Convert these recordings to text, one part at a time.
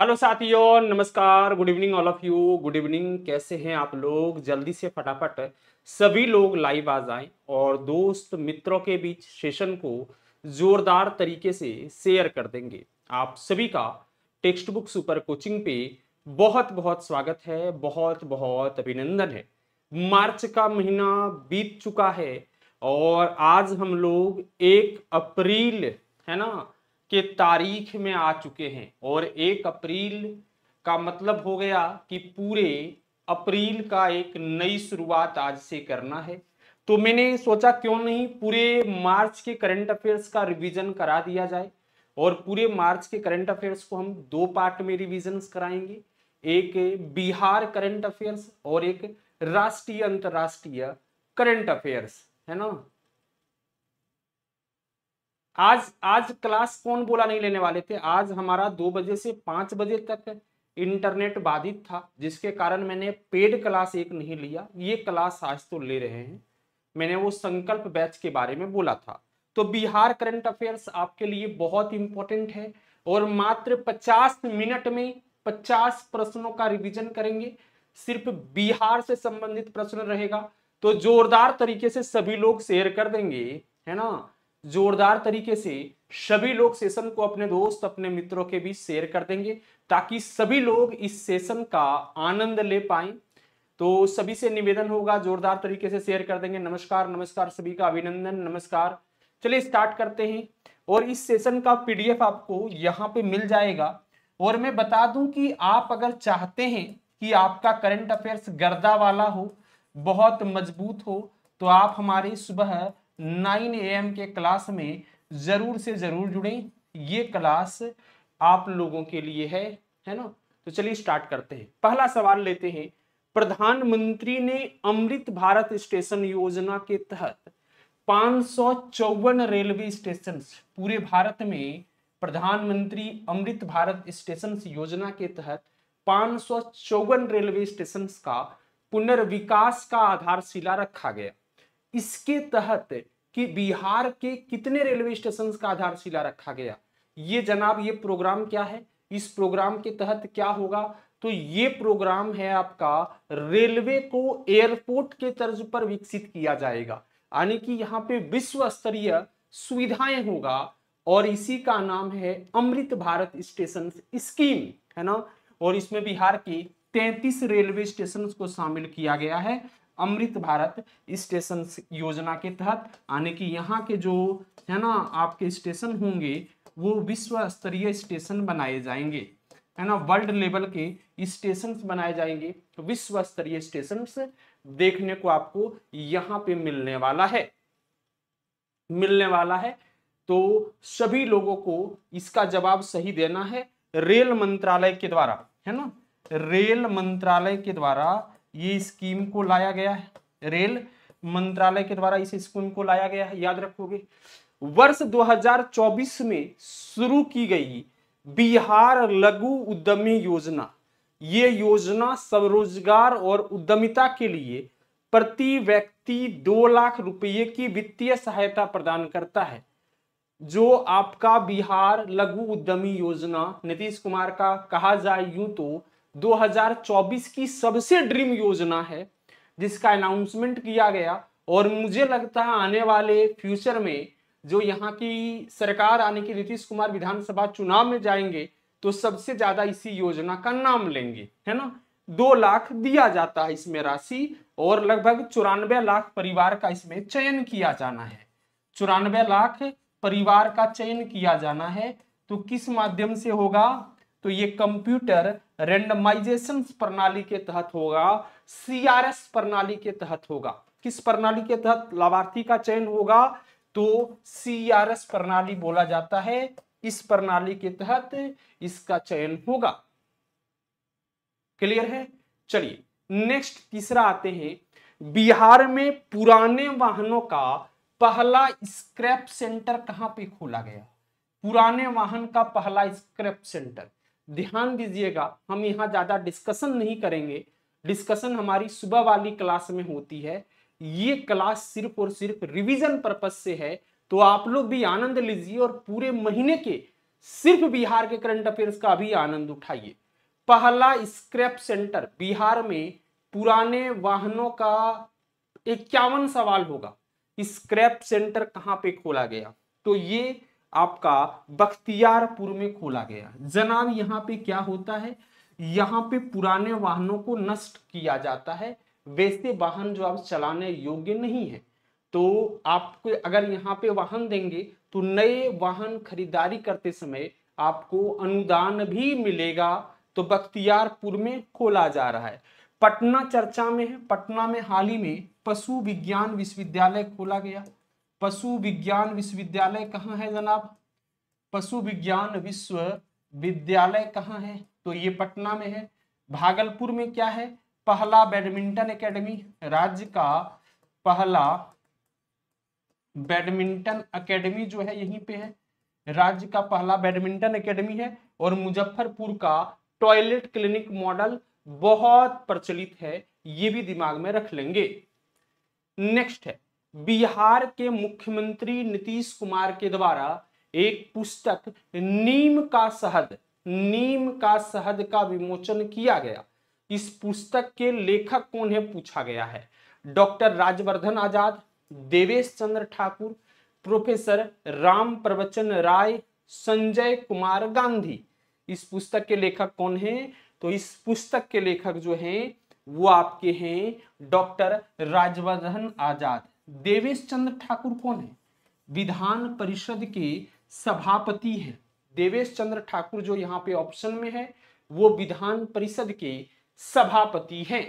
hello साथियों नमस्कार good evening all of you good evening कैसे हैं आप लोग जल्दी से फटाफट सभी लोग लाइव आ जाएं और दोस्त मित्रों के बीच सेशन को जोरदार तरीके से शेयर कर देंगे आप सभी का टेक्स्ट बुक सुपर कोचिंग पे बहुत बहुत स्वागत है बहुत बहुत अभिनंदन है मार्च का महीना बीत चुका है और आज हम लोग एक अप्रैल है ना के तारीख में आ चुके हैं और एक अप्रैल का मतलब हो गया कि पूरे अप्रैल का एक नई शुरुआत आज से करना है तो मैंने सोचा क्यों नहीं पूरे मार्च के करंट अफेयर्स का रिवीजन करा दिया जाए और पूरे मार्च के करंट अफेयर्स को हम दो पार्ट में रिवीजन कराएंगे एक बिहार करंट अफेयर्स और एक राष्ट्रीय अंतर्राष्ट्रीय करंट अफेयर्स है ना आज आज क्लास कौन बोला नहीं लेने वाले थे आज हमारा दो बजे से पांच बजे तक इंटरनेट बाधित था जिसके कारण मैंने पेड क्लास एक नहीं लिया ये क्लास आज तो ले रहे हैं मैंने वो संकल्प बैच के बारे में बोला था तो बिहार करंट अफेयर्स आपके लिए बहुत इंपॉर्टेंट है और मात्र 50 मिनट में 50 प्रश्नों का रिवीजन करेंगे सिर्फ बिहार से संबंधित प्रश्न रहेगा तो जोरदार तरीके से सभी लोग शेयर कर देंगे है ना जोरदार तरीके से सभी लोग सेशन को अपने दोस्त अपने मित्रों के बीच शेयर कर देंगे ताकि सभी लोग इस सेशन का आनंद ले पाए तो सभी से निवेदन होगा जोरदार तरीके से शेयर कर देंगे नमस्कार नमस्कार सभी का अभिनंदन नमस्कार चलिए स्टार्ट करते हैं और इस सेशन का पीडीएफ आपको यहाँ पे मिल जाएगा और मैं बता दूं कि आप अगर चाहते हैं कि आपका करंट अफेयर्स गर्दा वाला हो बहुत मजबूत हो तो आप हमारे सुबह नाइन एम के क्लास में ज़रूर से ज़रूर जुड़ें ये क्लास आप लोगों के लिए है है ना तो चलिए स्टार्ट करते हैं पहला सवाल लेते हैं प्रधानमंत्री ने अमृत भारत स्टेशन योजना के तहत पांच रेलवे स्टेशन पूरे भारत में प्रधानमंत्री अमृत भारत स्टेशन योजना के तहत पांच रेलवे स्टेशन का पुनर्विकास का आधारशिला रखा गया इसके तहत कि बिहार के कितने रेलवे स्टेशन का आधारशिला रखा गया ये जनाब ये प्रोग्राम क्या है इस प्रोग्राम के तहत क्या होगा तो ये प्रोग्राम है आपका रेलवे को एयरपोर्ट के तर्ज पर विकसित किया जाएगा यानी कि यहाँ पे विश्व स्तरीय सुविधाएं होगा और इसी का नाम है अमृत भारत स्टेशन स्कीम है ना और इसमें बिहार की 33 रेलवे स्टेशन को शामिल किया गया है अमृत भारत स्टेशन योजना के तहत यानी कि यहाँ के जो है ना आपके स्टेशन होंगे वो विश्व स्तरीय स्टेशन बनाए जाएंगे है ना वर्ल्ड लेवल के स्टेशन बनाए जाएंगे तो विश्व स्तरीय स्टेशन देखने को आपको यहाँ पे मिलने वाला है मिलने वाला है तो सभी लोगों को इसका जवाब सही देना है रेल मंत्रालय के द्वारा है ना रेल मंत्रालय के द्वारा ये स्कीम को लाया गया है रेल मंत्रालय के द्वारा इस स्कीम को लाया गया है याद रखोगे वर्ष 2024 में शुरू की गई बिहार लघु उद्यमी योजना ये योजना स्वरोजगार और उद्यमिता के लिए प्रति व्यक्ति दो लाख रुपये की वित्तीय सहायता प्रदान करता है जो आपका बिहार लघु उद्यमी योजना नीतीश कुमार का कहा जाए यूं तो 2024 की सबसे ड्रीम योजना है जिसका अनाउंसमेंट किया गया और मुझे लगता है आने वाले फ्यूचर में जो यहाँ की सरकार आने की नीतीश कुमार विधानसभा चुनाव में जाएंगे तो सबसे ज्यादा इसी योजना का नाम लेंगे है ना दो लाख दिया जाता है इसमें राशि और लगभग चौरानवे लाख परिवार का इसमें चयन किया जाना है चौरानवे लाख परिवार का चयन किया जाना है तो किस माध्यम से होगा तो ये कंप्यूटर रेंडमाइजेशन प्रणाली के तहत होगा सीआरएस प्रणाली के तहत होगा किस प्रणाली के तहत लाभार्थी का चयन होगा तो सीआरएस प्रणाली बोला जाता है इस प्रणाली के तहत इसका चयन होगा क्लियर है चलिए नेक्स्ट तीसरा आते हैं बिहार में पुराने वाहनों का पहला स्क्रैप सेंटर कहां पे खोला गया पुराने वाहन का पहला स्क्रैप सेंटर ध्यान दीजिएगा हम यहाँ ज़्यादा डिस्कशन नहीं करेंगे डिस्कशन हमारी सुबह वाली क्लास में होती है ये क्लास सिर्फ और सिर्फ रिवीजन पर्पज से है तो आप लोग भी आनंद लीजिए और पूरे महीने के सिर्फ बिहार के करंट अफेयर्स का भी आनंद उठाइए पहला स्क्रैप सेंटर बिहार में पुराने वाहनों का इक्यावन सवाल होगा स्क्रैप सेंटर कहाँ पे खोला गया तो ये आपका बख्तियारपुर में खोला गया जनाब यहाँ पे क्या होता है यहाँ पे पुराने वाहनों को नष्ट किया जाता है वैसे वाहन जो आप चलाने योग्य नहीं है तो आपको अगर यहाँ पे वाहन देंगे तो नए वाहन खरीदारी करते समय आपको अनुदान भी मिलेगा तो बख्तियारपुर में खोला जा रहा है पटना चर्चा में है पटना में हाल ही में पशु विज्ञान विश्वविद्यालय खोला गया पशु विज्ञान विश्वविद्यालय कहाँ है जनाब पशु विज्ञान विश्वविद्यालय कहाँ है तो ये पटना में है भागलपुर में क्या है पहला बैडमिंटन एकेडमी राज्य का पहला बैडमिंटन एकेडमी जो है यहीं पे है राज्य का पहला बैडमिंटन एकेडमी है और मुजफ्फरपुर का टॉयलेट क्लिनिक मॉडल बहुत प्रचलित है ये भी दिमाग में रख लेंगे नेक्स्ट है बिहार के मुख्यमंत्री नीतीश कुमार के द्वारा एक पुस्तक नीम का शहद नीम का शहद का विमोचन किया गया इस पुस्तक के लेखक कौन है पूछा गया है डॉक्टर राजवर्धन आजाद देवेश चंद्र ठाकुर प्रोफेसर राम प्रवचन राय संजय कुमार गांधी इस पुस्तक के लेखक कौन हैं तो इस पुस्तक के लेखक जो हैं वो आपके हैं डॉक्टर राजवर्धन आजाद देवेश चंद्र ठाकुर कौन है विधान परिषद के सभापति है देवेश चंद्र ठाकुर जो यहाँ पे ऑप्शन में है वो विधान परिषद के सभापति हैं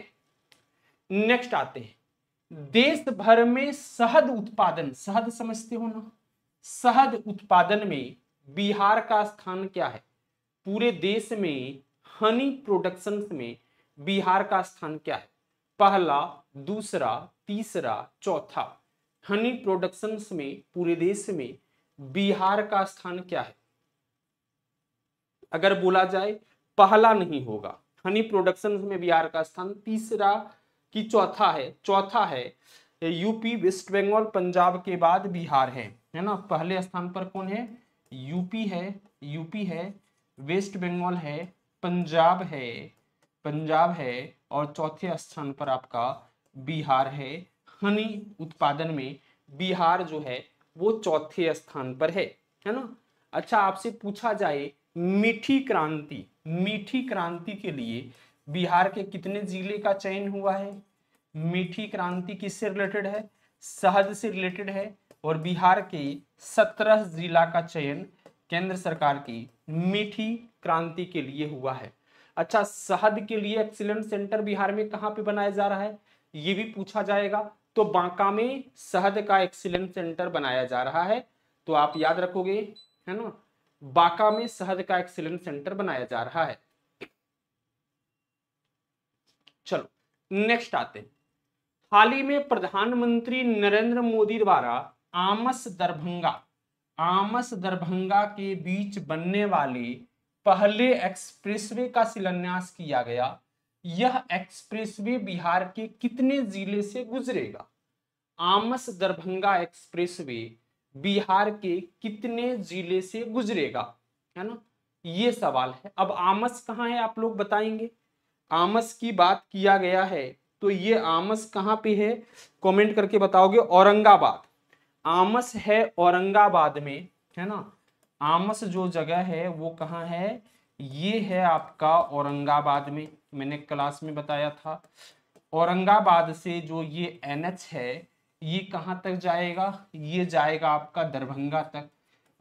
नेक्स्ट आते हैं देश भर में शहद उत्पादन शहद समझते हो ना शहद उत्पादन में बिहार का स्थान क्या है पूरे देश में हनी प्रोडक्शन में बिहार का स्थान क्या है पहला दूसरा तीसरा चौथा हनी प्रोडक्शन में पूरे देश में बिहार का स्थान क्या है अगर बोला जाए पहला नहीं होगा हनी प्रोडक्शन में बिहार का स्थान तीसरा की चौथा है चौथा है यूपी वेस्ट बंगाल पंजाब के बाद बिहार है है ना पहले स्थान पर कौन है यूपी है यूपी है वेस्ट बंगाल है पंजाब है पंजाब है और चौथे स्थान पर आपका बिहार है हनी उत्पादन में बिहार जो है वो चौथे स्थान पर है है ना अच्छा आपसे पूछा जाए मीठी क्रांति मीठी क्रांति के लिए बिहार के कितने जिले का चयन हुआ है मीठी क्रांति किससे रिलेटेड है शहद से रिलेटेड है और बिहार के सत्रह जिला का चयन केंद्र सरकार की मीठी क्रांति के लिए हुआ है अच्छा शहद के लिए एक्सीलेंट सेंटर बिहार में कहाँ पे बनाया जा रहा है ये भी पूछा जाएगा तो बांका में शहद का एक्सीलेंस सेंटर बनाया जा रहा है तो आप याद रखोगे है ना बांका में शहद का एक्सीलेंस सेंटर बनाया जा रहा है चलो नेक्स्ट आते हैं हाल ही में प्रधानमंत्री नरेंद्र मोदी द्वारा आमस दरभंगा आमस दरभंगा के बीच बनने वाले पहले एक्सप्रेसवे का शिलान्यास किया गया यह एक्सप्रेसवे बिहार के कितने जिले से गुजरेगा आमस दरभंगा एक्सप्रेसवे बिहार के कितने जिले से गुजरेगा है ना ये सवाल है अब आमस कहाँ है आप लोग बताएंगे आमस की बात किया गया है तो ये आमस कहाँ पे है कमेंट करके बताओगे औरंगाबाद आमस है औरंगाबाद में है ना आमस जो जगह है वो कहाँ है ये है आपका औरंगाबाद में मैंने क्लास में बताया था औरंगाबाद से जो ये एनएच है ये कहाँ तक जाएगा ये जाएगा आपका दरभंगा तक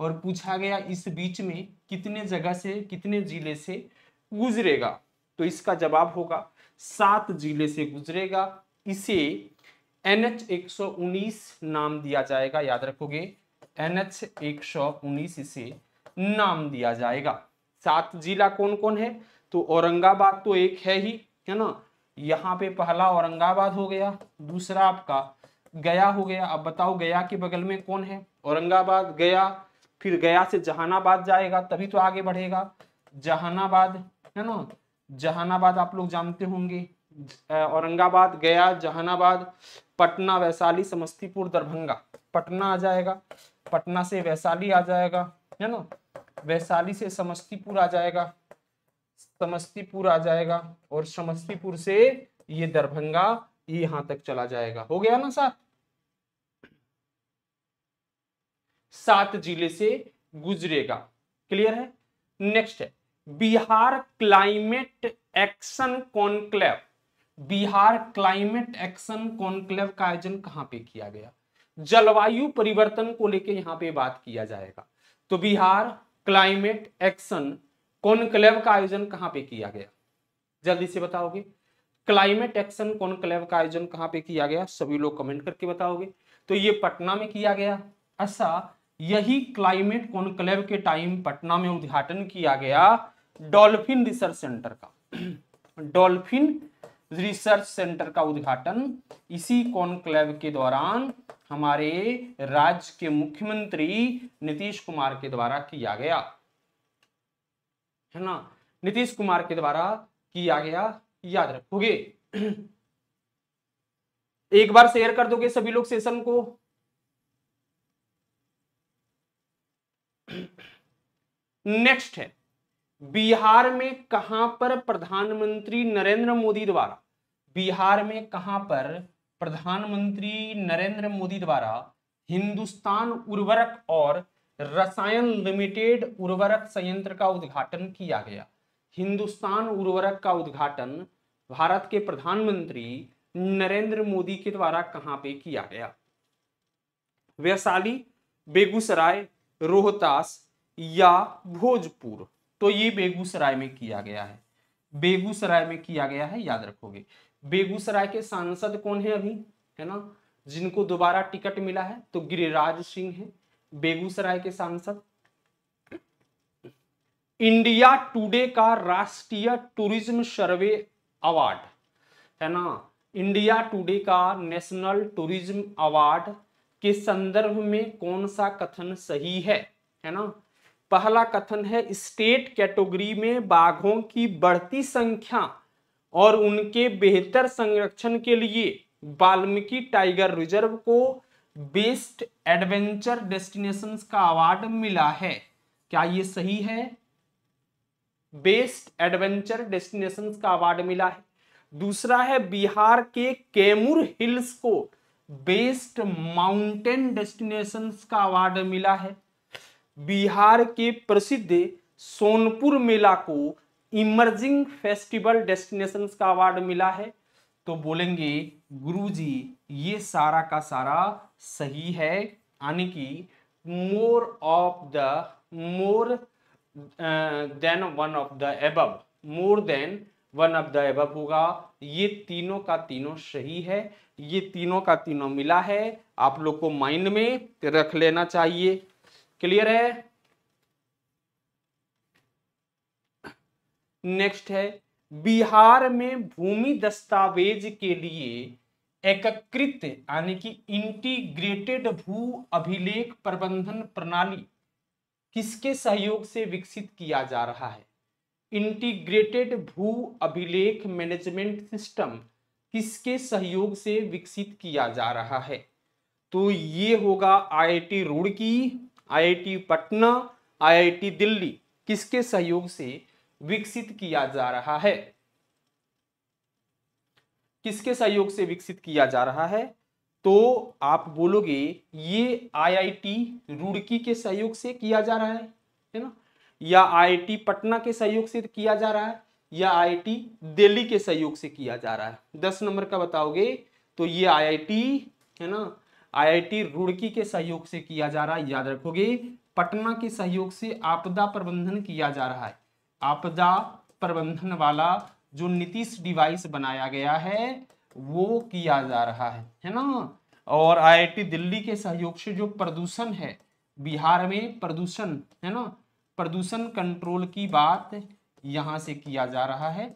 और पूछा गया इस बीच में कितने जगह से कितने जिले से गुजरेगा तो इसका जवाब होगा सात जिले से गुजरेगा इसे एन एच एक सौ उन्नीस नाम दिया जाएगा याद रखोगे एन एच एक सौ उन्नीस इसे नाम दिया जाएगा सात जिला कौन कौन है तो औरंगाबाद तो एक है ही है ना यहाँ पे पहला औरंगाबाद हो गया दूसरा आपका गया हो गया अब बताओ गया के बगल में कौन है औरंगाबाद गया फिर गया से जहानाबाद जाएगा तभी तो आगे बढ़ेगा जहानाबाद है ना जहानाबाद आप लोग जानते होंगे औरंगाबाद गया जहानाबाद पटना वैशाली समस्तीपुर दरभंगा पटना आ जाएगा पटना से वैशाली आ जाएगा है ना वैशाली से समस्तीपुर आ जाएगा समस्तीपुर आ जाएगा और समस्तीपुर से ये दरभंगा यहां तक चला जाएगा हो गया ना सात सात जिले से गुजरेगा क्लियर है नेक्स्ट है Bihar climate action conclave Bihar climate action conclave का आयोजन कहां पे किया गया जलवायु परिवर्तन को लेके यहां पे बात किया जाएगा तो बिहार क्लाइमेट एक्शन कॉनक्लेव का आयोजन कहाँ पे किया गया जल्दी से बताओगे क्लाइमेट एक्शन कॉनक्लेव का आयोजन कहाँ पे किया गया सभी लोग कमेंट करके बताओगे तो ये पटना में किया गया ऐसा अच्छा, यही क्लाइमेट कॉनक्लेव के टाइम पटना में उद्घाटन किया गया डॉल्फिन रिसर्च सेंटर का डॉल्फिन रिसर्च सेंटर का उद्घाटन इसी कॉनक्लेव के दौरान हमारे राज्य के मुख्यमंत्री नीतीश कुमार के द्वारा किया गया है ना नीतीश कुमार के द्वारा किया गया याद रखोगे एक बार शेयर कर दोगे सभी लोग सेशन को नेक्स्ट है बिहार में कहां पर प्रधानमंत्री नरेंद्र मोदी द्वारा बिहार में कहां पर प्रधानमंत्री नरेंद्र मोदी द्वारा हिंदुस्तान उर्वरक और रसायन लिमिटेड उर्वरक संयंत्र का उद्घाटन किया गया हिंदुस्तान उर्वरक का उद्घाटन भारत के प्रधानमंत्री नरेंद्र मोदी के द्वारा कहाँ पे किया गया वैशाली बेगूसराय रोहतास या भोजपुर तो ये बेगूसराय में किया गया है बेगूसराय में किया गया है याद रखोगे बेगूसराय के सांसद कौन है अभी है ना जिनको दोबारा टिकट मिला है तो गिरिराज सिंह है बेगूसराय के सांसद इंडिया टुडे का राष्ट्रीय टूरिज्म सर्वे अवार्ड है ना इंडिया टुडे का नेशनल टूरिज्म अवार्ड के संदर्भ में कौन सा कथन सही है है ना पहला कथन है स्टेट कैटेगरी में बाघों की बढ़ती संख्या और उनके बेहतर संरक्षण के लिए वाल्मीकि टाइगर रिजर्व को बेस्ट एडवेंचर डेस्टिनेशन का अवार्ड मिला है क्या ये सही है बेस्ट एडवेंचर डेस्टिनेशन का अवार्ड मिला है दूसरा है बिहार के कैमूर हिल्स को बेस्ट माउंटेन डेस्टिनेशन का अवार्ड मिला है बिहार के प्रसिद्ध सोनपुर मेला को इमर्जिंग फेस्टिवल डेस्टिनेशन का अवार्ड मिला है तो बोलेंगे गुरुजी ये सारा का सारा सही है यानी कि more of the more than one of the above more than one of the above होगा ये तीनों का तीनों सही है ये तीनों का तीनों मिला है आप लोग को माइंड में रख लेना चाहिए क्लियर है नेक्स्ट है बिहार में भूमि दस्तावेज के लिए एककृत यानी कि इंटीग्रेटेड भू अभिलेख प्रबंधन प्रणाली किसके सहयोग से विकसित किया जा रहा है इंटीग्रेटेड भू अभिलेख मैनेजमेंट सिस्टम किसके सहयोग से विकसित किया जा रहा है तो ये होगा IIT Roorkee IIT Patna IIT Delhi किसके सहयोग से विकसित किया जा रहा है किसके सहयोग से विकसित किया जा रहा है तो आप बोलोगे ये आईआईटी रुड़की के सहयोग से किया जा रहा है है ना या आईआईटी पटना के सहयोग से किया जा रहा है या आईआईटी दिल्ली के सहयोग से किया जा रहा है दस नंबर का बताओगे तो ये आईआईटी है ना आईआईटी रुड़की के सहयोग से किया जा रहा है याद रखोगे पटना के सहयोग से आपदा प्रबंधन किया जा रहा है आपदा प्रबंधन वाला जो नीतीश डिवाइस बनाया गया है वो किया जा रहा है है ना और आईआईटी दिल्ली के सहयोग से जो प्रदूषण है बिहार में प्रदूषण है ना प्रदूषण कंट्रोल की बात यहाँ से किया जा रहा है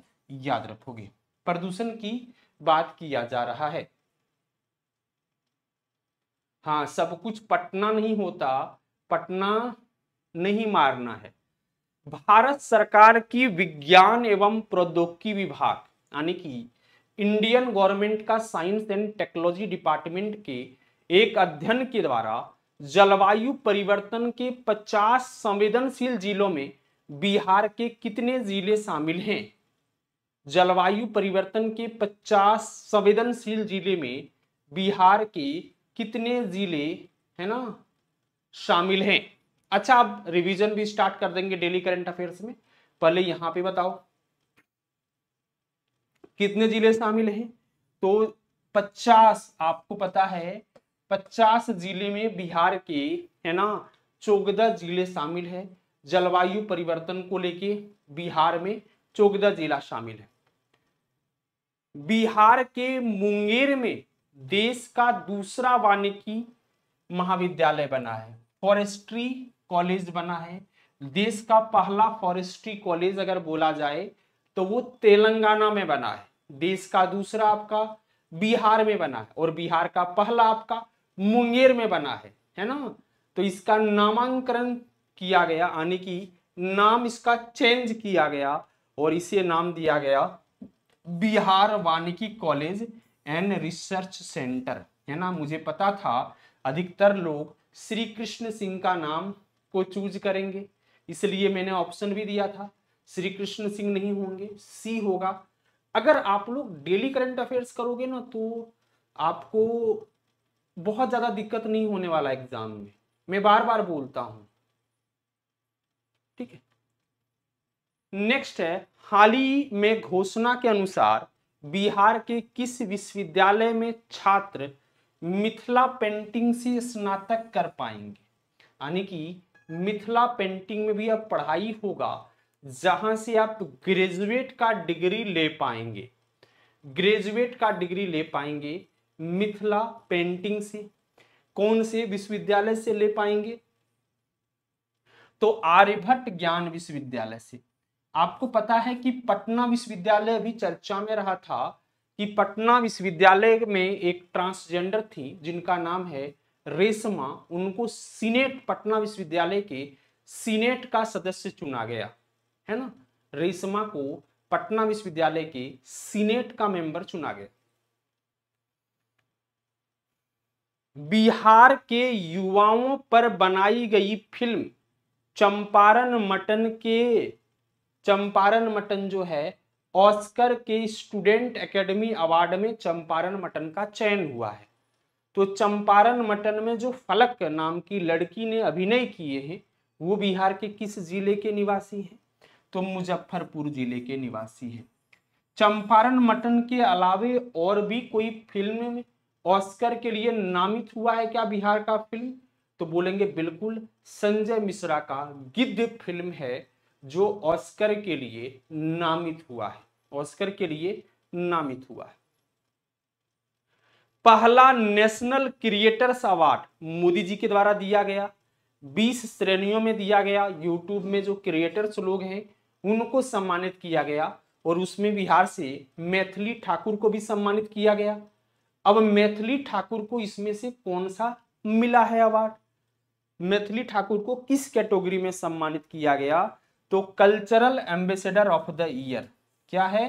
याद रखोगे प्रदूषण की बात किया जा रहा है हाँ सब कुछ पटना नहीं होता पटना नहीं मारना है भारत सरकार की विज्ञान एवं प्रौद्योगिकी विभाग यानी कि इंडियन गवर्नमेंट का साइंस एंड टेक्नोलॉजी डिपार्टमेंट के एक अध्ययन के द्वारा जलवायु परिवर्तन के 50 संवेदनशील जिलों में बिहार के कितने जिले शामिल हैं जलवायु परिवर्तन के 50 संवेदनशील जिले में बिहार के कितने जिले है ना शामिल हैं अच्छा आप रिवीजन भी स्टार्ट कर देंगे डेली करंट अफेयर्स में पहले यहां पे बताओ कितने जिले शामिल हैं तो 50 आपको पता है 50 जिले में बिहार के है ना चौदह जिले शामिल है जलवायु परिवर्तन को लेके बिहार में चौदह जिला शामिल है बिहार के मुंगेर में देश का दूसरा वानिकी महाविद्यालय बना है फॉरेस्ट्री कॉलेज बना है देश का पहला फॉरेस्ट्री कॉलेज अगर बोला जाए तो वो तेलंगाना में बना है देश का दूसरा आपका बिहार में बना है और बिहार का पहला आपका मुंगेर में बना है है ना तो इसका नामांकन किया गया यानी कि नाम इसका चेंज किया गया और इसे नाम दिया गया बिहार वानिकी कॉलेज एंड रिसर्च सेंटर है ना मुझे पता था अधिकतर लोग श्री कृष्ण सिंह का नाम को चूज करेंगे इसलिए मैंने ऑप्शन भी दिया था श्री कृष्ण सिंह नहीं होंगे सी होगा अगर आप लोग डेली करंट अफेयर्स करोगे ना तो आपको बहुत ज़्यादा दिक्कत नहीं होने वाला एग्जाम में मैं बार बार बोलता हूं ठीक है नेक्स्ट है हाल ही में घोषणा के अनुसार बिहार के किस विश्वविद्यालय में छात्र मिथिला पेंटिंग से स्नातक कर पाएंगे यानी कि मिथिला पेंटिंग में भी अब पढ़ाई होगा जहां से आप ग्रेजुएट का डिग्री ले पाएंगे ग्रेजुएट का डिग्री ले पाएंगे मिथिला पेंटिंग से कौन से विश्वविद्यालय से ले पाएंगे तो आर्यभट्ट ज्ञान विश्वविद्यालय से आपको पता है कि पटना विश्वविद्यालय अभी चर्चा में रहा था कि पटना विश्वविद्यालय में एक ट्रांसजेंडर थी जिनका नाम है रेशमा उनको सीनेट पटना विश्वविद्यालय के सीनेट का सदस्य चुना गया है ना रेशमा को पटना विश्वविद्यालय के सीनेट का मेंबर चुना गया बिहार के युवाओं पर बनाई गई फिल्म चंपारण मटन के चंपारण मटन जो है ऑस्कर के स्टूडेंट एकेडमी अवार्ड में चंपारण मटन का चयन हुआ है तो चंपारण मटन में जो फलक नाम की लड़की ने अभिनय किए हैं वो बिहार के किस जिले के निवासी हैं तो मुजफ्फरपुर जिले के निवासी हैं चंपारण मटन के अलावे और भी कोई फिल्म में ऑस्कर के लिए नामित हुआ है क्या बिहार का फिल्म तो बोलेंगे बिल्कुल संजय मिश्रा का गिद्ध फिल्म है जो ऑस्कर के लिए नामित हुआ है ऑस्कर के लिए नामित हुआ है पहला national creators award Modi ji के द्वारा दिया गया बीस श्रेणियों में दिया गया यूट्यूब में जो क्रिएटर्स लोग हैं उनको सम्मानित किया गया और उसमें बिहार से मैथिली ठाकुर को भी सम्मानित किया गया अब मैथिली ठाकुर को इसमें से कौन सा मिला है अवार्ड मैथिली ठाकुर को किस कैटेगरी में सम्मानित किया गया तो cultural ambassador of the year क्या है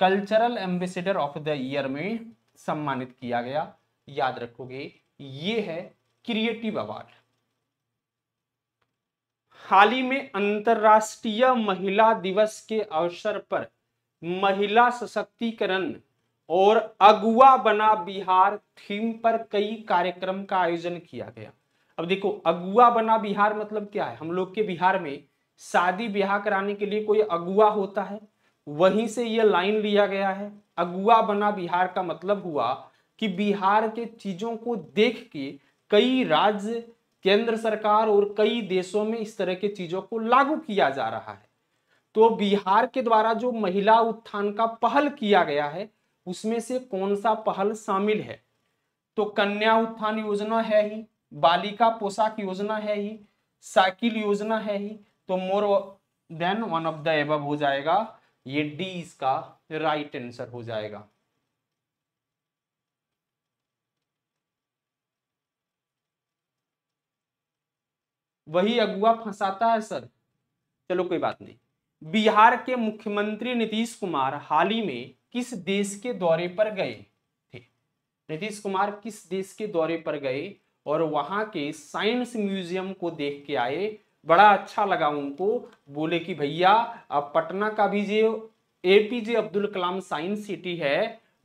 cultural ambassador of the year में सम्मानित किया गया याद रखोगे ये है क्रिएटिव अवार्ड हाल ही में अंतर्राष्ट्रीय महिला दिवस के अवसर पर महिला सशक्तिकरण और अगुआ बना बिहार थीम पर कई कार्यक्रम का आयोजन किया गया अब देखो अगुआ बना बिहार मतलब क्या है हम लोग के बिहार में शादी ब्याह कराने के लिए कोई अगुआ होता है वहीं से यह लाइन लिया गया है अगुआ बना बिहार का मतलब हुआ कि बिहार के चीज़ों को देख के कई राज्य केंद्र सरकार और कई देशों में इस तरह के चीज़ों को लागू किया जा रहा है तो बिहार के द्वारा जो महिला उत्थान का पहल किया गया है उसमें से कौन सा पहल शामिल है तो कन्या उत्थान योजना है ही बालिका पोशाक योजना है ही साइकिल योजना है ही तो more than one of the above हो जाएगा ये डी इसका राइट आंसर हो जाएगा वही अगुआ फंसाता है सर चलो कोई बात नहीं बिहार के मुख्यमंत्री नीतीश कुमार हाल ही में किस देश के दौरे पर गए थे नीतीश कुमार किस देश के दौरे पर गए और वहां के साइंस म्यूजियम को देख के आए बड़ा अच्छा लगा उनको बोले कि भैया अब पटना का भी जो A P J Abdul Kalam science city है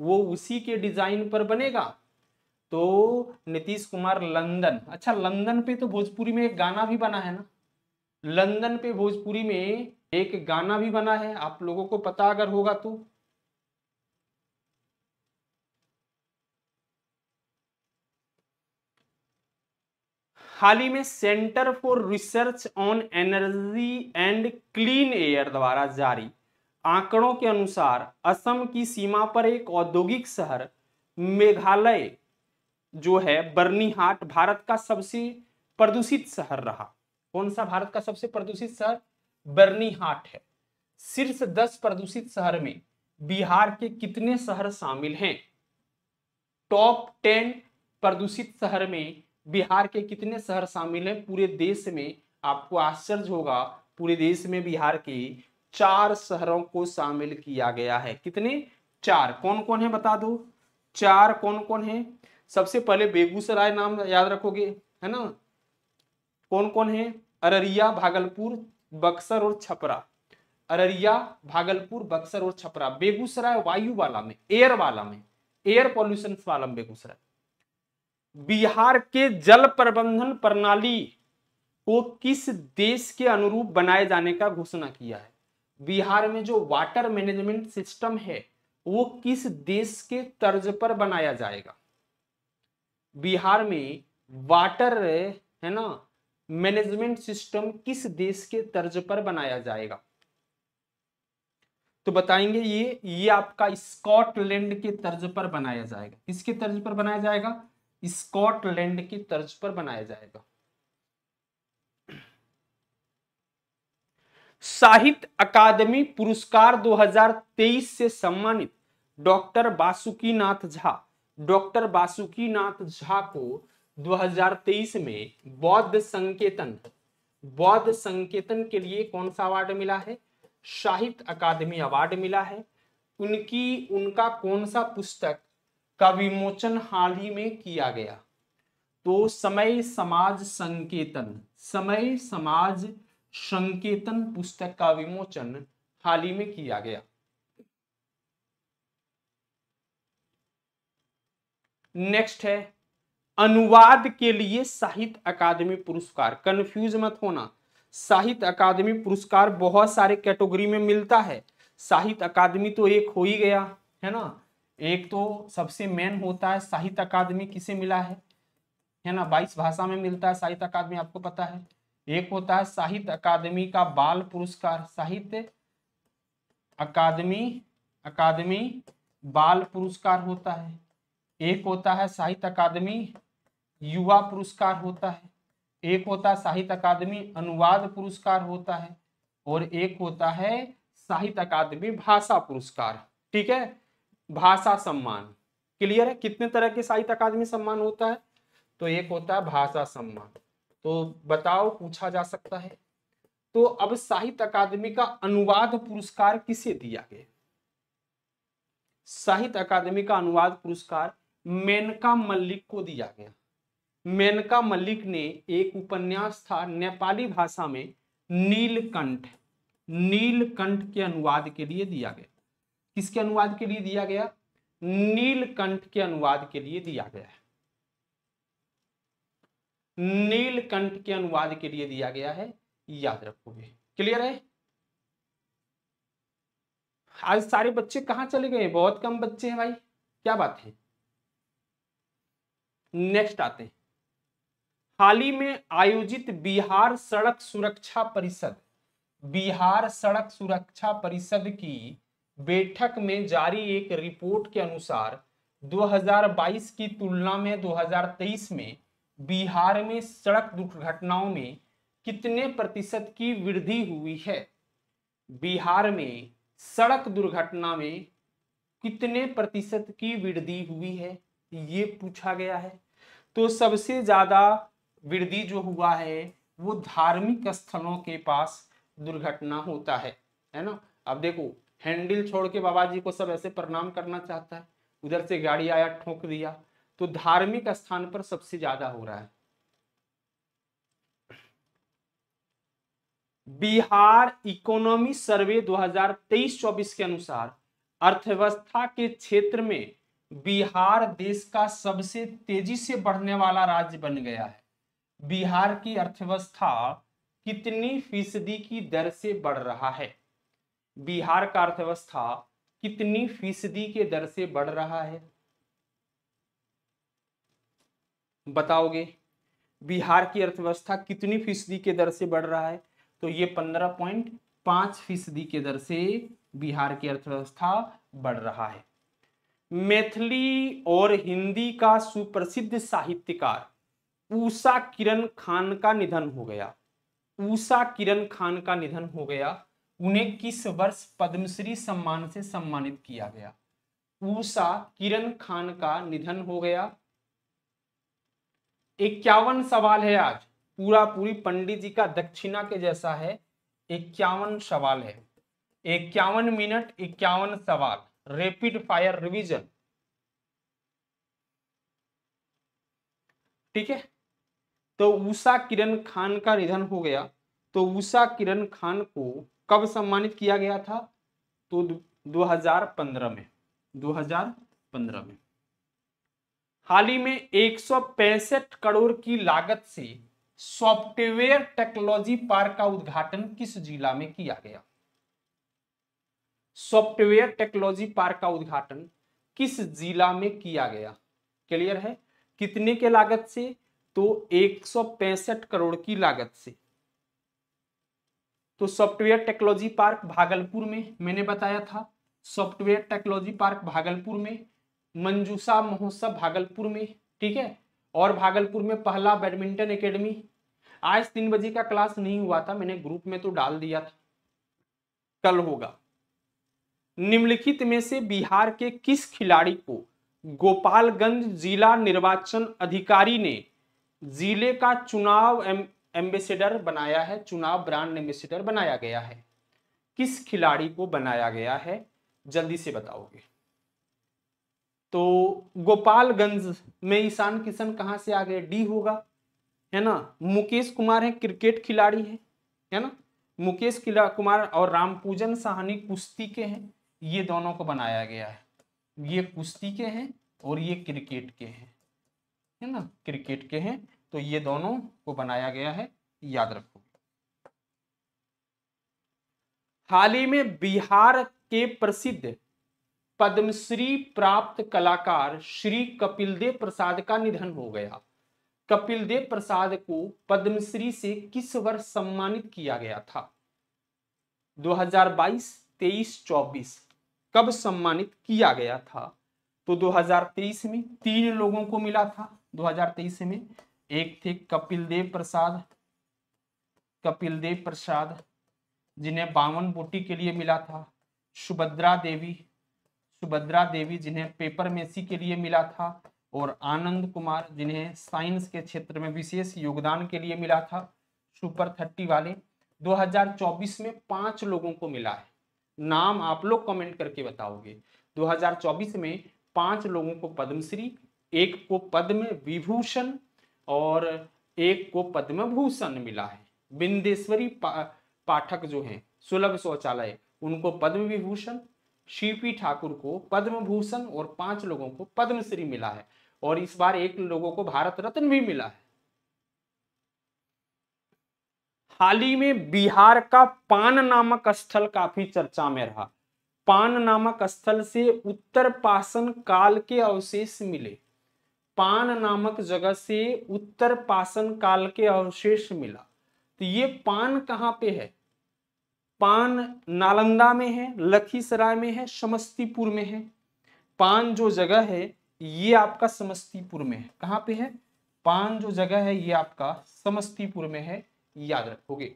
वो उसी के डिजाइन पर बनेगा तो नीतीश कुमार लंदन अच्छा लंदन पे तो भोजपुरी में एक गाना भी बना है ना लंदन पे भोजपुरी में एक गाना भी बना है आप लोगों को पता अगर होगा तो हाल ही में centre for research on energy and clean air द्वारा जारी आंकड़ों के अनुसार असम की सीमा पर एक औद्योगिक शहर मेघालय जो है बर्नीहाट भारत का सबसे प्रदूषित शहर रहा कौन सा भारत का सबसे प्रदूषित शहर बर्नीहाट है शीर्ष दस प्रदूषित शहर में बिहार के कितने शहर शामिल हैं टॉप टेन प्रदूषित शहर में बिहार के कितने शहर शामिल हैं पूरे देश में आपको आश्चर्य होगा पूरे देश में बिहार के चार शहरों को शामिल किया गया है कितने चार कौन कौन है बता दो चार कौन कौन है सबसे पहले बेगूसराय नाम याद रखोगे है ना कौन कौन है अररिया भागलपुर बक्सर और छपरा अररिया भागलपुर बक्सर और छपरा बेगूसराय वायु वाला में एयर वाला में एयर पॉल्यूशन वाला बेगूसराय बिहार के जल प्रबंधन प्रणाली को किस देश के अनुरूप बनाए जाने का घोषणा किया है बिहार में जो वाटर मैनेजमेंट सिस्टम है वो किस देश के तर्ज पर बनाया जाएगा बिहार में वाटर है ना मैनेजमेंट सिस्टम किस देश के तर्ज पर बनाया जाएगा तो बताएंगे ये ये आपका स्कॉटलैंड के तर्ज पर बनाया जाएगा किसके तर्ज पर बनाया जाएगा स्कॉटलैंड के तर्ज पर बनाया जाएगा साहित्य अकादमी पुरस्कार 2023 से सम्मानित डॉक्टर बासुकी नाथ झा डॉक्टर बासुकी नाथ झा को 2023 में बौद्ध संकेतन बौद्ध संकेतन के लिए कौन सा अवार्ड मिला है साहित्य अकादमी अवार्ड मिला है उनकी उनका कौन सा पुस्तक का विमोचन हाल ही में किया गया तो समय समाज संकेतन समय समाज संकेतन पुस्तक का विमोचन हाल ही में किया गया नेक्स्ट है अनुवाद के लिए साहित्य अकादमी पुरस्कार कंफ्यूज मत होना साहित्य अकादमी पुरस्कार बहुत सारे कैटेगरी में मिलता है साहित्य अकादमी तो एक हो ही गया है ना एक तो सबसे मेन होता है साहित्य अकादमी किसे मिला है है ना बाईस भाषा में मिलता है साहित्य अकादमी आपको पता है एक होता है साहित्य अकादमी का बाल पुरस्कार साहित्य अकादमी अकादमी बाल पुरस्कार होता है एक होता है साहित्य अकादमी युवा पुरस्कार होता है एक होता है साहित्य अकादमी अनुवाद पुरस्कार होता है और एक होता है साहित्य अकादमी भाषा पुरस्कार ठीक है भाषा सम्मान क्लियर है कितने तरह के साहित्य अकादमी सम्मान होता है तो एक होता है भाषा सम्मान तो बताओ पूछा जा सकता है तो अब साहित्य अकादमी का अनुवाद पुरस्कार किसे दिया गया साहित्य अकादमी का अनुवाद पुरस्कार मेनका मल्लिक को दिया गया मेनका मल्लिक ने एक उपन्यास था नेपाली भाषा में नीलकंठ नीलकंठ के अनुवाद के लिए दिया गया किसके अनुवाद के लिए दिया गया नीलकंठ के अनुवाद के लिए दिया गया है नीलकंठ के अनुवाद के लिए दिया गया है याद रखोगे क्लियर है आज सारे बच्चे कहां चले गए बहुत कम बच्चे हैं भाई क्या बात है नेक्स्ट आते हैं हाल ही में आयोजित बिहार सड़क सुरक्षा परिषद बिहार सड़क सुरक्षा परिषद की बैठक में जारी एक रिपोर्ट के अनुसार 2022 की तुलना में 2023 में बिहार में सड़क दुर्घटनाओं में कितने प्रतिशत की वृद्धि हुई है बिहार में सड़क दुर्घटना में कितने प्रतिशत की वृद्धि हुई है ये पूछा गया है तो सबसे ज़्यादा वृद्धि जो हुआ है वो धार्मिक स्थलों के पास दुर्घटना होता है है ना अब देखो हैंडल छोड़ के बाबा जी को सब ऐसे प्रणाम करना चाहता है उधर से गाड़ी आया ठोक दिया तो धार्मिक स्थान पर सबसे ज्यादा हो रहा है बिहार इकोनॉमी सर्वे 2023-24 के अनुसार अर्थव्यवस्था के क्षेत्र में बिहार देश का सबसे तेजी से बढ़ने वाला राज्य बन गया है बिहार की अर्थव्यवस्था कितनी फीसदी की दर से बढ़ रहा है बिहार का अर्थव्यवस्था कितनी फीसदी के दर से बढ़ रहा है बताओगे बिहार की अर्थव्यवस्था कितनी फीसदी के दर से बढ़ रहा है तो ये पंद्रह पॉइंट पांच फीसदी के दर से बिहार की अर्थव्यवस्था बढ़ रहा है मैथिली और हिंदी का सुप्रसिद्ध साहित्यकार ऊषा किरण खान का निधन हो गया ऊषा किरण खान का निधन हो गया उन्हें किस वर्ष पद्मश्री सम्मान से सम्मानित किया गया ऊषा किरण खान का निधन हो गया इक्यावन सवाल है आज पूरा पूरी पंडित जी का दक्षिणा के जैसा है इक्यावन सवाल है इक्यावन मिनट इक्यावन सवाल रेपिड फायर रिवीजन ठीक है तो उषा किरण खान का निधन हो गया तो उषा किरण खान को कब सम्मानित किया गया था तो 2015 में 2015 में हाल ही में एक करोड़ की लागत से सॉफ्टवेयर टेक्नोलॉजी पार्क का उद्घाटन किस जिला में किया गया सॉफ्टवेयर टेक्नोलॉजी पार्क का उद्घाटन किस जिला में किया गया क्लियर है कितने के लागत से तो एक करोड़ की लागत से तो सॉफ्टवेयर टेक्नोलॉजी पार्क भागलपुर में मैंने बताया था सॉफ्टवेयर टेक्नोलॉजी पार्क भागलपुर में मंजूसा महोत्सव भागलपुर में ठीक है और भागलपुर में पहला बैडमिंटन एकेडमी आज तीन बजे का क्लास नहीं हुआ था मैंने ग्रुप में तो डाल दिया था कल होगा निम्नलिखित में से बिहार के किस खिलाड़ी को गोपालगंज जिला निर्वाचन अधिकारी ने जिले का चुनाव एम्बेसडर बनाया है चुनाव ब्रांड एम्बेसडर बनाया गया है किस खिलाड़ी को बनाया गया है जल्दी से बताओगे तो गोपालगंज में ईशान किशन कहाँ से आ गए डी होगा है ना मुकेश कुमार है क्रिकेट खिलाड़ी है है ना मुकेश किला कुमार और रामपूजन साहनी कुश्ती के हैं ये दोनों को बनाया गया है ये कुश्ती के हैं और ये क्रिकेट के हैं है ना क्रिकेट के हैं तो ये दोनों को बनाया गया है याद रखो हाल ही में बिहार के प्रसिद्ध पद्मश्री प्राप्त कलाकार श्री कपिलदेव प्रसाद का निधन हो गया कपिलदेव प्रसाद को पद्मश्री से किस वर्ष सम्मानित किया गया था 2022, 23, 24 कब सम्मानित किया गया था तो 2023 में तीन लोगों को मिला था 2023 में एक थे कपिलदेव प्रसाद कपिलदेव प्रसाद जिन्हें बावन बोटी के लिए मिला था सुभद्रा देवी सुभद्रा देवी जिन्हें पेपर मेसी के लिए मिला था और आनंद कुमार जिन्हें साइंस के क्षेत्र में विशेष योगदान के लिए मिला था सुपर थर्टी वाले 2024 में पांच लोगों को मिला है नाम आप लोग कमेंट करके बताओगे 2024 में पांच लोगों को पद्मश्री एक को पद्म विभूषण और एक को पद्म भूषण मिला है बिंदेश्वरी पा, पाठक जो हैं सुलभ शौचालय उनको पद्म विभूषण शिवपी ठाकुर को पद्म भूषण और पांच लोगों को पद्मश्री मिला है और इस बार एक लोगों को भारत रत्न भी मिला है हाल ही में बिहार का पान नामक स्थल काफी चर्चा में रहा पान नामक स्थल से उत्तर पाषण काल के अवशेष मिले पान नामक जगह से उत्तर पाषण काल के अवशेष मिला तो ये पान कहाँ पे है पान नालंदा में है लखीसराय में है समस्तीपुर में है पान जो जगह है ये आपका समस्तीपुर में है कहाँ पे है पान जो जगह है ये आपका समस्तीपुर में है याद रखोगे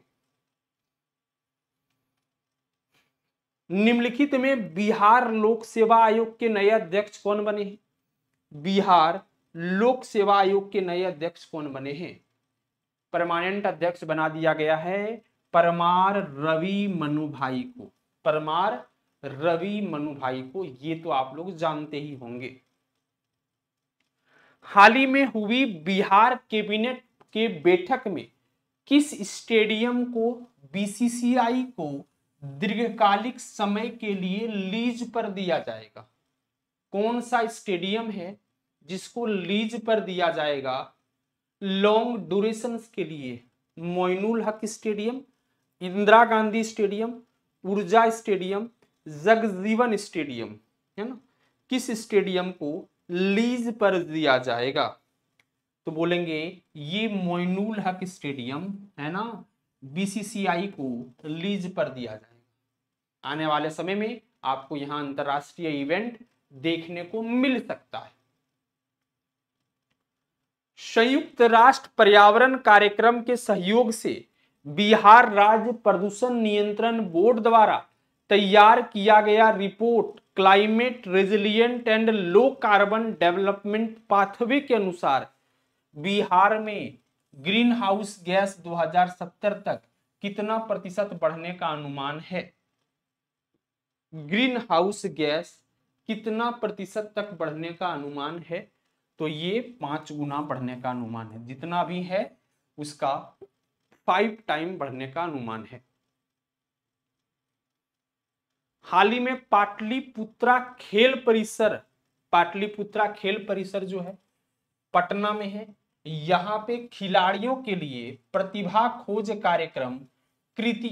निम्नलिखित में बिहार लोक सेवा आयोग के नए अध्यक्ष कौन बने हैं बिहार लोक सेवा आयोग के नए अध्यक्ष कौन बने हैं परमानेंट अध्यक्ष बना दिया गया है परमार रवि मनु भाई को परमार रवि मनु भाई को ये तो आप लोग जानते ही होंगे हाल ही में हुई बिहार कैबिनेट के बैठक में किस स्टेडियम को बीसीसीआई को दीर्घकालिक समय के लिए लीज पर दिया जाएगा कौन सा स्टेडियम है जिसको लीज पर दिया जाएगा लॉन्ग ड्यूरेशन के लिए Moinul Haq stadium Indira Gandhi stadium Urja stadium Jagjivan stadium है ना किस स्टेडियम को लीज पर दिया जाएगा तो बोलेंगे ये मोइनुल हक स्टेडियम है ना बीसीसीआई को लीज पर दिया जाएगा आने वाले समय में आपको यहां अंतरराष्ट्रीय इवेंट देखने को मिल सकता है संयुक्त राष्ट्र पर्यावरण कार्यक्रम के सहयोग से बिहार राज्य प्रदूषण नियंत्रण बोर्ड द्वारा तैयार किया गया report climate resilient and low carbon development pathway के अनुसार बिहार में ग्रीन हाउस गैस 2070 तक कितना प्रतिशत बढ़ने का अनुमान है ग्रीन हाउस गैस कितना प्रतिशत तक बढ़ने का अनुमान है तो ये पांच गुना बढ़ने का अनुमान है जितना भी है उसका फाइव टाइम बढ़ने का अनुमान है हाल ही में पाटलिपुत्रा खेल परिसर पाटलिपुत्रा खेल परिसर जो है पटना में है यहाँ पे खिलाड़ियों के लिए प्रतिभा खोज कार्यक्रम कृति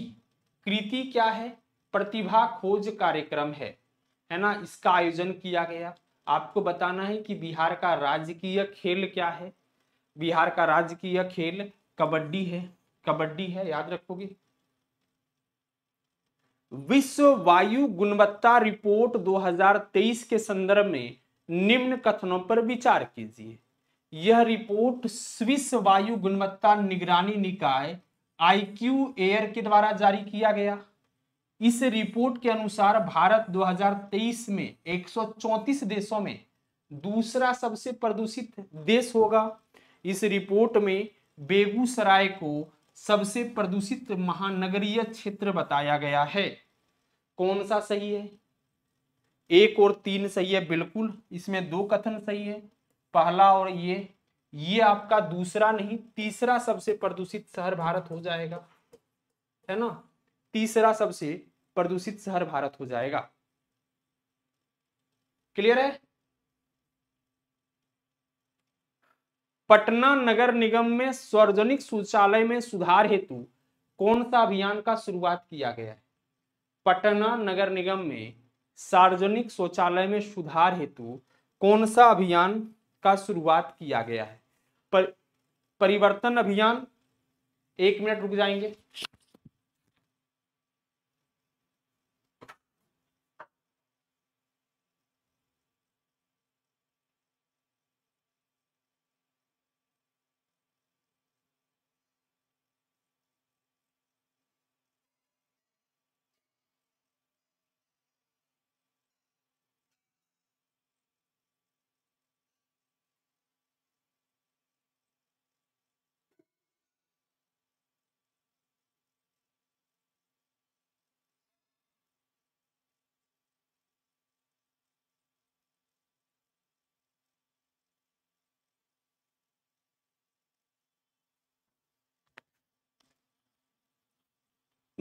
कृति क्या है प्रतिभा खोज कार्यक्रम है है ना इसका आयोजन किया गया आपको बताना है कि बिहार का राजकीय खेल क्या है बिहार का राजकीय खेल कबड्डी है कबड्डी है याद रखोगे विश्व वायु गुणवत्ता रिपोर्ट 2023 के संदर्भ में निम्न कथनों पर विचार कीजिए यह रिपोर्ट स्विस वायु गुणवत्ता निगरानी निकाय आईक्यू एयर के द्वारा जारी किया गया इस रिपोर्ट के अनुसार भारत 2023 में 134 देशों में दूसरा सबसे प्रदूषित देश होगा इस रिपोर्ट में बेगूसराय को सबसे प्रदूषित महानगरीय क्षेत्र बताया गया है कौन सा सही है एक और तीन सही है बिल्कुल इसमें दो कथन सही है पहला और ये ये आपका दूसरा नहीं तीसरा सबसे प्रदूषित शहर भारत हो जाएगा है ना तीसरा सबसे प्रदूषित शहर भारत हो जाएगा क्लियर है पटना नगर निगम में सार्वजनिक शौचालय में सुधार हेतु कौन सा अभियान का शुरुआत किया गया है पटना नगर निगम में सार्वजनिक शौचालय में सुधार हेतु कौन सा अभियान का शुरुआत किया गया है पर, परिवर्तन अभियान एक मिनट रुक जाएंगे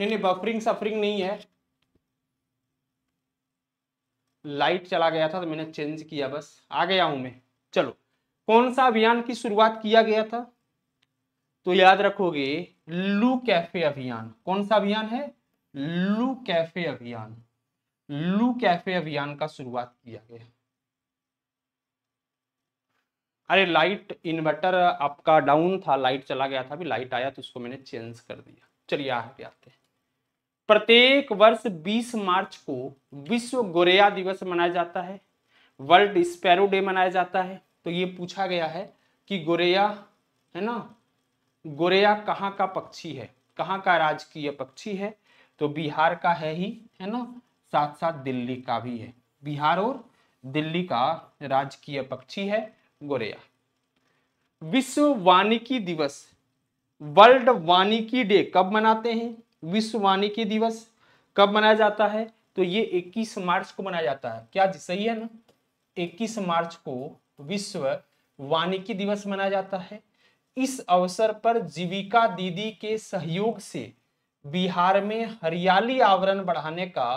नहीं नहीं बफरिंग सफरिंग नहीं है लाइट चला गया था तो मैंने चेंज किया बस आ गया हूं मैं चलो कौन सा अभियान की शुरुआत किया गया था तो याद रखोगे लू कैफे अभियान कौन सा अभियान है लू कैफे अभियान लू कैफे अभियान का शुरुआत किया गया अरे लाइट इन्वर्टर आपका डाउन था लाइट चला गया था अभी लाइट आया तो उसको मैंने चेंज कर दिया चलिए आगे आते हैं प्रत्येक वर्ष 20 मार्च को विश्व गोरेया दिवस मनाया जाता है वर्ल्ड स्पैरो डे मनाया जाता है तो ये पूछा गया है कि गोरेया है ना गोरेया कहाँ का पक्षी है कहाँ का राजकीय पक्षी है तो बिहार का है ही है ना साथ साथ दिल्ली का भी है बिहार और दिल्ली का राजकीय पक्षी है गोरेया विश्व वानिकी दिवस वर्ल्ड वानिकी डे कब मनाते हैं विश्व वानिकी दिवस कब मनाया जाता है तो ये 21 मार्च को मनाया जाता है क्या सही है ना 21 मार्च को विश्व वानिकी दिवस मनाया जाता है इस अवसर पर जीविका दीदी के सहयोग से बिहार में हरियाली आवरण बढ़ाने का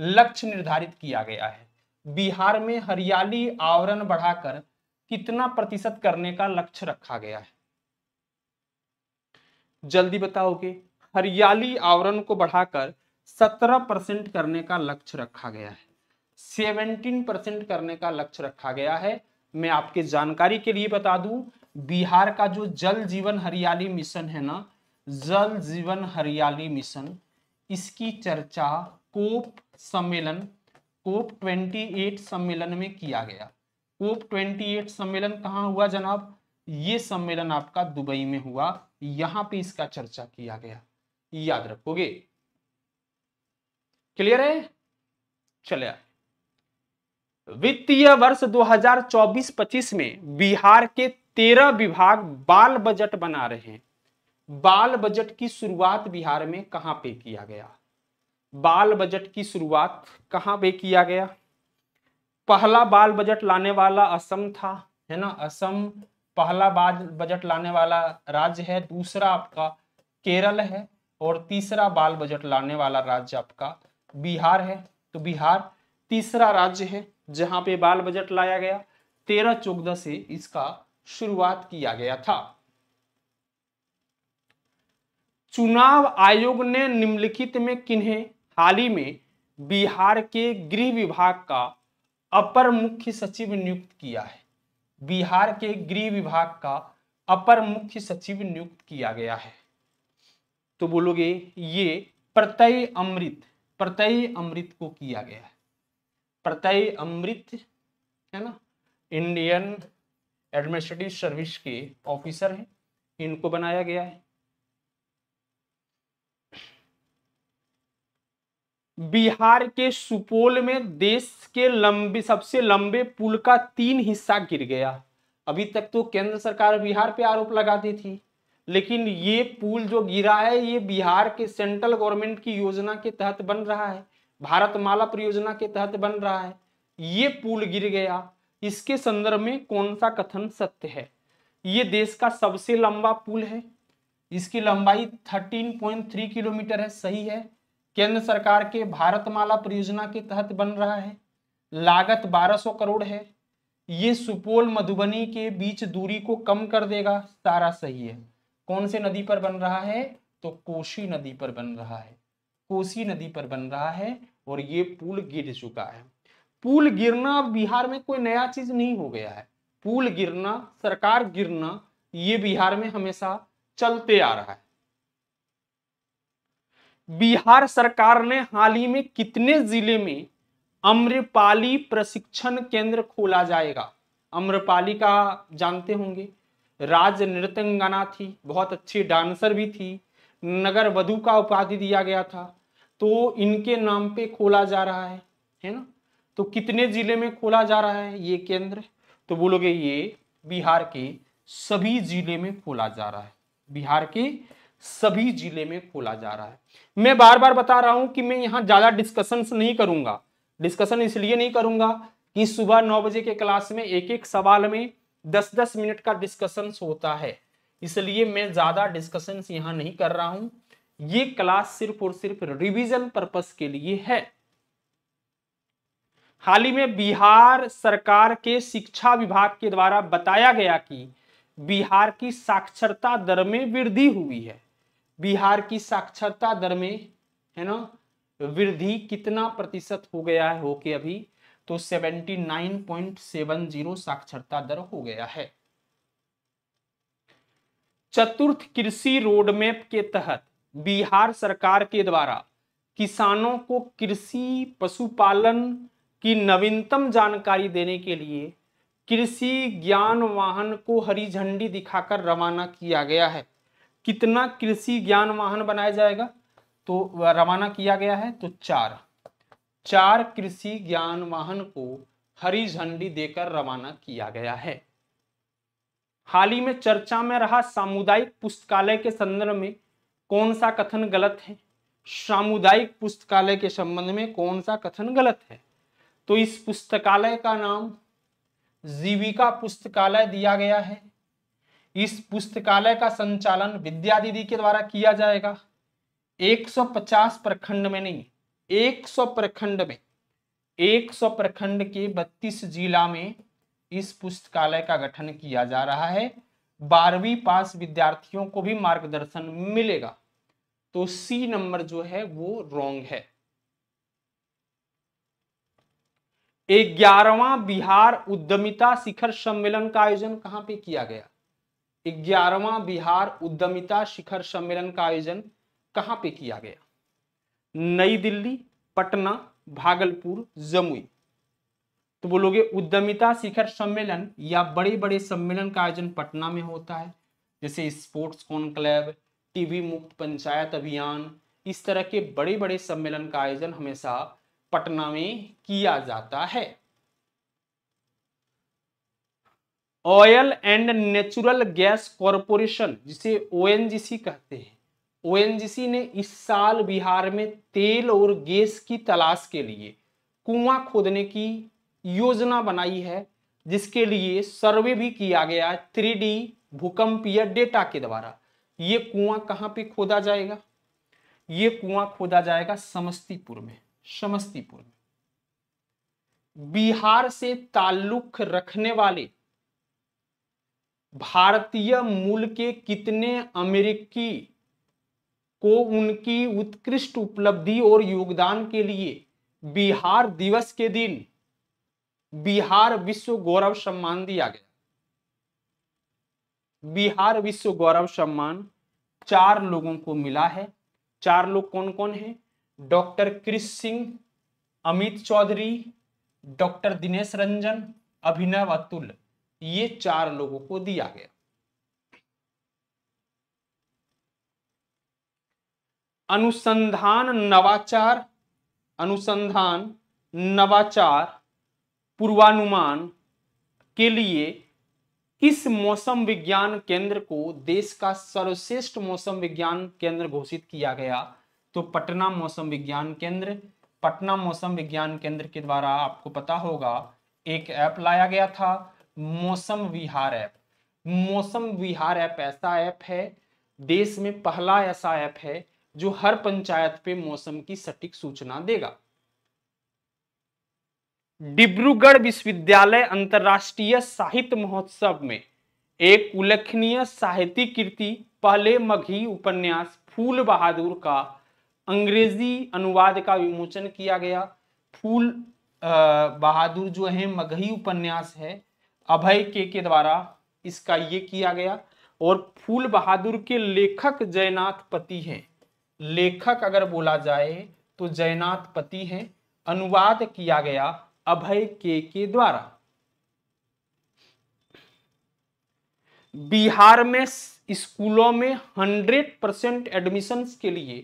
लक्ष्य निर्धारित किया गया है बिहार में हरियाली आवरण बढ़ाकर कितना प्रतिशत करने का लक्ष्य रखा गया है जल्दी बताओगे हरियाली आवरण को बढ़ाकर 17 परसेंट करने का लक्ष्य रखा गया है 17 परसेंट करने का लक्ष्य रखा गया है मैं आपके जानकारी के लिए बता दूं बिहार का जो जल जीवन हरियाली मिशन है ना जल जीवन हरियाली मिशन इसकी चर्चा कोप सम्मेलन कोप 28 सम्मेलन में किया गया कोप 28 सम्मेलन कहाँ हुआ जनाब ये सम्मेलन आपका दुबई में हुआ यहाँ पे इसका चर्चा किया गया याद रखोगे क्लियर है चले वित्तीय वर्ष 2024-25 में बिहार के तेरह विभाग बाल बजट बना रहे हैं बाल बजट की शुरुआत बिहार में कहां पे किया गया बाल बजट की शुरुआत कहां पे किया गया पहला बाल बजट लाने वाला असम था है ना असम पहला बाल बजट लाने वाला राज्य है दूसरा आपका केरल है और तीसरा बाल बजट लाने वाला राज्य आपका बिहार है तो बिहार तीसरा राज्य है जहां पे बाल बजट लाया गया तेरह चौदह से इसका शुरुआत किया गया था चुनाव आयोग ने निम्नलिखित में किन्हें हाल ही में बिहार के गृह विभाग का अपर मुख्य सचिव नियुक्त किया है बिहार के गृह विभाग का अपर मुख्य सचिव नियुक्त किया गया है तो बोलोगे ये प्रत्यय अमृत प्रत्यय अमृत को किया गया है प्रत्यय अमृत है ना इंडियन एडमिनिस्ट्रेटिव सर्विस के ऑफिसर हैं इनको बनाया गया है बिहार के सुपौल में देश के लंबे सबसे लंबे पुल का तीन हिस्सा गिर गया अभी तक तो केंद्र सरकार बिहार पे आरोप लगाती थी लेकिन ये पुल जो गिरा है ये बिहार के सेंट्रल गवर्नमेंट की योजना के तहत बन रहा है भारत माला परियोजना के तहत बन रहा है ये पुल गिर गया इसके संदर्भ में कौन सा कथन सत्य है ये देश का सबसे लंबा पुल है इसकी लंबाई 13.3 किलोमीटर है सही है केंद्र सरकार के भारतमाला परियोजना के तहत बन रहा है लागत 1200 करोड़ है ये सुपौल मधुबनी के बीच दूरी को कम कर देगा सारा सही है कौन से नदी पर बन रहा है तो कोशी नदी पर बन रहा है कोसी नदी पर बन रहा है और ये पुल गिर चुका है पुल गिरना बिहार में कोई नया चीज नहीं हो गया है पुल गिरना सरकार गिरना ये बिहार में हमेशा चलते आ रहा है बिहार सरकार ने हाल ही में कितने जिले में अम्रपाली प्रशिक्षण केंद्र खोला जाएगा अम्रपाली का जानते होंगे राज नृत्यंगना थी बहुत अच्छी डांसर भी थी नगर वधु का उपाधि दिया गया था तो इनके नाम पे खोला जा रहा है है ना तो कितने जिले में खोला जा रहा है ये केंद्र तो बोलोगे ये बिहार के सभी जिले में खोला जा रहा है बिहार के सभी जिले में खोला जा रहा है मैं बार बार बता रहा हूं कि मैं यहाँ ज्यादा डिस्कशन नहीं करूंगा डिस्कशन इसलिए नहीं करूंगा कि सुबह नौ बजे के क्लास में एक एक सवाल में दस दस मिनट का डिस्कशन होता है इसलिए मैं ज्यादा डिस्कशन यहाँ नहीं कर रहा हूं ये क्लास सिर्फ और सिर्फ रिवीजन पर्पस के लिए है हाल ही में बिहार सरकार के शिक्षा विभाग के द्वारा बताया गया कि बिहार की साक्षरता दर में वृद्धि हुई है बिहार की साक्षरता दर में है ना वृद्धि कितना प्रतिशत हो गया है हो के अभी तो 79.70 साक्षरता दर हो गया है चतुर्थ कृषि रोडमैप के तहत बिहार सरकार के द्वारा किसानों को कृषि पशुपालन की नवीनतम जानकारी देने के लिए कृषि ज्ञान वाहन को हरी झंडी दिखाकर रवाना किया गया है कितना कृषि ज्ञान वाहन बनाया जाएगा तो रवाना किया गया है तो चार चार कृषि ज्ञान वाहन को हरी झंडी देकर रवाना किया गया है हाल ही में चर्चा में रहा सामुदायिक पुस्तकालय के संदर्भ में कौन सा कथन गलत है सामुदायिक पुस्तकालय के संबंध में कौन सा कथन गलत है तो इस पुस्तकालय का नाम जीविका पुस्तकालय दिया गया है इस पुस्तकालय का संचालन विद्या दीदी के द्वारा किया जाएगा 150 प्रखंड में नहीं 100 प्रखंड में 100 प्रखंड के 32 जिला में इस पुस्तकालय का गठन किया जा रहा है बारहवीं पास विद्यार्थियों को भी मार्गदर्शन मिलेगा तो सी नंबर जो है वो रॉन्ग है ग्यारहवा बिहार उद्यमिता शिखर सम्मेलन का आयोजन कहां पे किया गया ग्यारहवा बिहार उद्यमिता शिखर सम्मेलन का आयोजन कहां पे किया गया नई दिल्ली पटना भागलपुर जमुई तो बोलोगे उद्यमिता शिखर सम्मेलन या बड़े बड़े सम्मेलन का आयोजन पटना में होता है जैसे स्पोर्ट्स कॉन्क्लेव टीबी मुक्त पंचायत अभियान इस तरह के बड़े बड़े सम्मेलन का आयोजन हमेशा पटना में किया जाता है oil and natural gas corporation जिसे ओएनजीसी कहते हैं ओएनजीसी ने इस साल बिहार में तेल और गैस की तलाश के लिए कुआं खोदने की योजना बनाई है जिसके लिए सर्वे भी किया गया थ्री डी भूकंपीय डेटा के द्वारा ये कुआं कहाँ पे खोदा जाएगा ये कुआं खोदा जाएगा समस्तीपुर में समस्तीपुर में बिहार से ताल्लुक रखने वाले भारतीय मूल के कितने अमेरिकी को उनकी उत्कृष्ट उपलब्धि और योगदान के लिए बिहार दिवस के दिन बिहार विश्व गौरव सम्मान दिया गया बिहार विश्व गौरव सम्मान चार लोगों को मिला है चार लोग कौन कौन हैं डॉक्टर क्रिश सिंह अमित चौधरी डॉक्टर दिनेश रंजन अभिनव अतुल ये चार लोगों को दिया गया अनुसंधान नवाचार अनुसंधान नवाचार पूर्वानुमान के लिए किस मौसम विज्ञान केंद्र को देश का सर्वश्रेष्ठ मौसम विज्ञान केंद्र घोषित किया गया तो पटना मौसम विज्ञान केंद्र पटना मौसम विज्ञान केंद्र के द्वारा आपको पता होगा एक ऐप लाया गया था मौसम विहार ऐप मौसम विहार ऐप ऐसा ऐप है देश में पहला ऐसा ऐप है जो हर पंचायत पे मौसम की सटीक सूचना देगा डिब्रूगढ़ विश्वविद्यालय अंतर्राष्ट्रीय साहित्य महोत्सव में एक उल्लेखनीय साहित्यिक कृति पहले मघी उपन्यास फूल बहादुर का अंग्रेजी अनुवाद का विमोचन किया गया फूल बहादुर जो है मघही उपन्यास है अभय के के द्वारा इसका ये किया गया और फूल बहादुर के लेखक जयनाथ पति हैं लेखक अगर बोला जाए तो जयनाथ पति है अनुवाद किया गया अभय के के द्वारा बिहार में स्कूलों में हंड्रेड परसेंट एडमिशन के लिए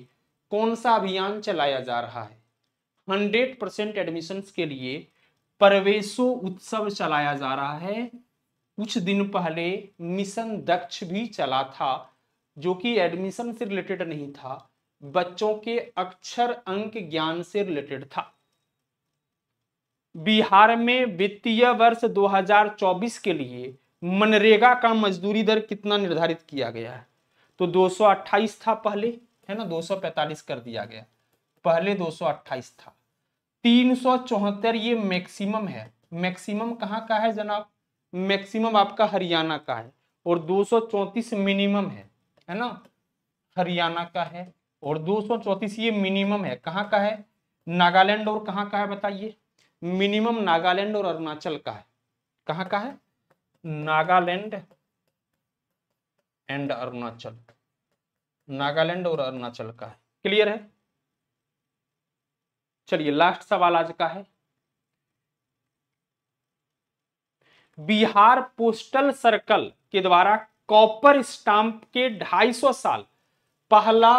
कौन सा अभियान चलाया जा रहा है हंड्रेड परसेंट एडमिशन के लिए प्रवेशो उत्सव चलाया जा रहा है कुछ दिन पहले मिशन दक्ष भी चला था जो कि एडमिशन से रिलेटेड नहीं था बच्चों के अक्षर अंक ज्ञान से रिलेटेड था बिहार में वित्तीय वर्ष 2024 के लिए मनरेगा का मजदूरी दर कितना निर्धारित किया गया है तो 228 था पहले है ना 245 कर दिया गया पहले 228 था तीन ये मैक्सिमम है मैक्सिमम कहाँ का है जनाब मैक्सिमम आपका हरियाणा का है और 234 मिनिमम है है ना हरियाणा का है और दो ये मिनिमम है कहाँ का है नागालैंड और कहाँ का है बताइए मिनिमम नागालैंड और अरुणाचल का है कहाँ का है नागालैंड एंड अरुणाचल नागालैंड और अरुणाचल का है क्लियर है चलिए लास्ट सवाल आज का है बिहार पोस्टल सर्कल के द्वारा कॉपर स्टाम्प के 250 साल पहला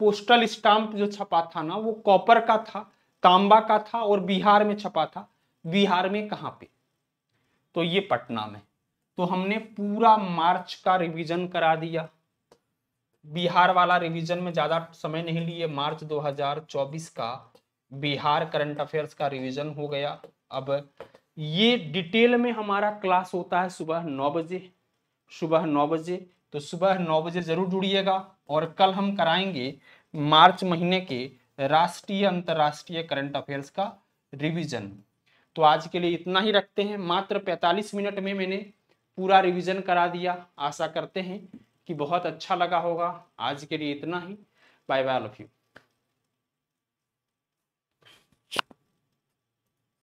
पोस्टल स्टाम्प जो छपा था ना वो कॉपर का था तांबा का था और बिहार में छपा था बिहार में कहाँ पे तो ये पटना में तो हमने पूरा मार्च का रिवीजन करा दिया बिहार वाला रिवीजन में ज्यादा समय नहीं लिए मार्च 2024 का बिहार करंट अफेयर्स का रिवीजन हो गया अब ये डिटेल में हमारा क्लास होता है सुबह नौ बजे सुबह नौ बजे तो सुबह नौ बजे जरूर जुड़िएगा और कल हम कराएंगे मार्च महीने के राष्ट्रीय अंतर्राष्ट्रीय करंट अफेयर्स का रिवीजन तो आज के लिए इतना ही रखते हैं मात्र 45 मिनट में मैंने पूरा रिवीजन करा दिया आशा करते हैं कि बहुत अच्छा लगा होगा आज के लिए इतना ही बाय बाय लव यू